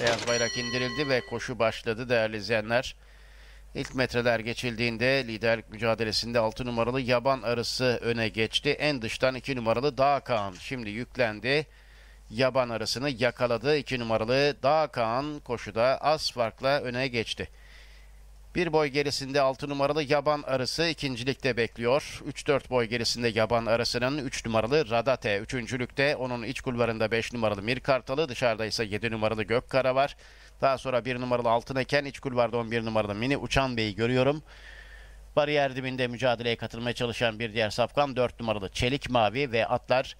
Beyaz bayrak indirildi ve koşu başladı değerli izleyenler. İlk metreler geçildiğinde liderlik mücadelesinde 6 numaralı Yaban Arısı öne geçti. En dıştan 2 numaralı Dağ şimdi yüklendi. Yaban Arısı'nı yakaladı. 2 numaralı Dağ koşuda az farkla öne geçti. Bir boy gerisinde 6 numaralı yaban arısı ikincilikte bekliyor. 3-4 boy gerisinde yaban arısının 3 numaralı Radate. Üçüncülükte onun iç kulvarında 5 numaralı Mir Kartalı. Dışarıda ise 7 numaralı Gökkara var. Daha sonra 1 numaralı Altın Eken. iç kulvarda 11 numaralı Mini Uçan Bey'i görüyorum. Bariyer dibinde mücadeleye katılmaya çalışan bir diğer safkan 4 numaralı Çelik Mavi ve atlar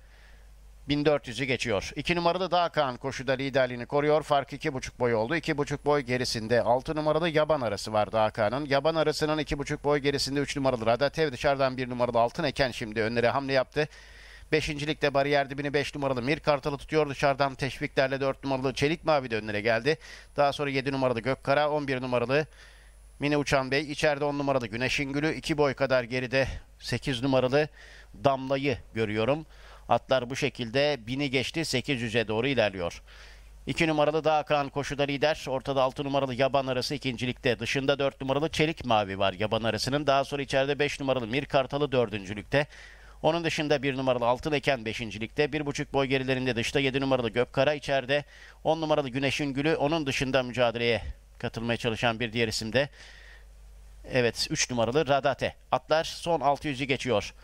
1400'ü geçiyor. 2 numaralı Dağkan koşuda liderliğini koruyor. Fark 2,5 boy oldu. 2,5 boy gerisinde 6 numaralı Yaban Arası var Dağkan'ın. Yaban Arası'nın 2,5 boy gerisinde 3 numaralı Radatev dışarıdan 1 numaralı Altın Eken şimdi önlere hamle yaptı. Beşincilikte bariyer dibini 5 numaralı Mir Kartal'ı tutuyor. Dışarıdan teşviklerle 4 numaralı Çelik Mavi de önlere geldi. Daha sonra 7 numaralı Gökkara, 11 numaralı Mini Uçan Bey. içeride 10 numaralı Güneşin Gülü. 2 boy kadar geride 8 numaralı Damla'yı görüyorum. Atlar bu şekilde 1000'i geçti 800'e doğru ilerliyor. 2 numaralı Dağkan koşuda lider. Ortada 6 numaralı Yaban Arası ikincilikte. Dışında 4 numaralı Çelik Mavi var Yaban Arası'nın. Daha sonra içeride 5 numaralı Mir Kartalı dördüncülükte. Onun dışında 1 numaralı Altın Eken 5. ligde. 1.5 boy gerilerinde dışta 7 numaralı Gökkara içeride. 10 numaralı Güneş'in Gülü onun dışında mücadeleye katılmaya çalışan bir diğer isim de. Evet 3 numaralı Radate. Atlar son 600'ü geçiyor.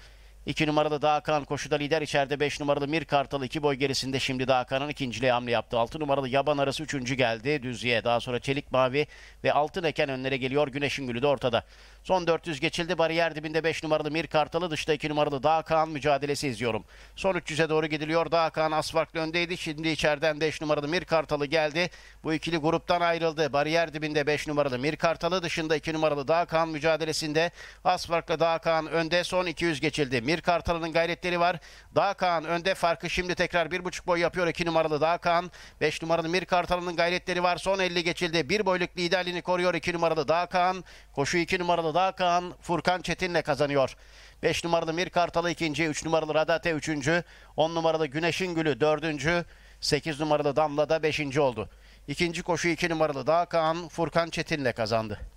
2 numaralı Dağkan koşuda lider içeride 5 numaralı Mir Kartal 2 boy gerisinde şimdi Dağkan'ın ikinciliği hamle yaptı. 6 numaralı Yaban Arası 3. geldi düzlüğe. Daha sonra Çelik Mavi ve Altın Eken önlere geliyor. Güneşin Gülü de ortada. Son 400 geçildi. Bariyer dibinde 5 numaralı Mir Kartal'ı dışta 2 numaralı Dağkan mücadelesi izliyorum. Son 300'e doğru gidiliyor. Dağkan asfaltlı öndeydi. Şimdi içeriden 5 numaralı Mir Kartal'ı geldi. Bu ikili gruptan ayrıldı. Bariyer dibinde 5 numaralı Mir Kartal'ı dışında 2 numaralı Dağkan mücadelesinde asfaltlı Dağkan önde. Son 200 geçildi. Mir bir Kartalı'nın gayretleri var. Dağ Kaan önde farkı şimdi tekrar bir buçuk boy yapıyor. 2 numaralı Dağ Kaan. 5 numaralı Mir Kartalı'nın gayretleri var. Son 50 geçildi. Bir boyluk liderliğini koruyor. 2 numaralı Dağ Kaan. Koşu iki numaralı Dağ Kaan. Furkan Çetin'le kazanıyor. 5 numaralı Mir Kartalı ikinci. 3 numaralı Radate üçüncü. 10 numaralı Güneş'in Gülü dördüncü. 8 numaralı Damla da beşinci oldu. İkinci koşu iki numaralı Dağ Kaan. Furkan Çetin'le kazandı.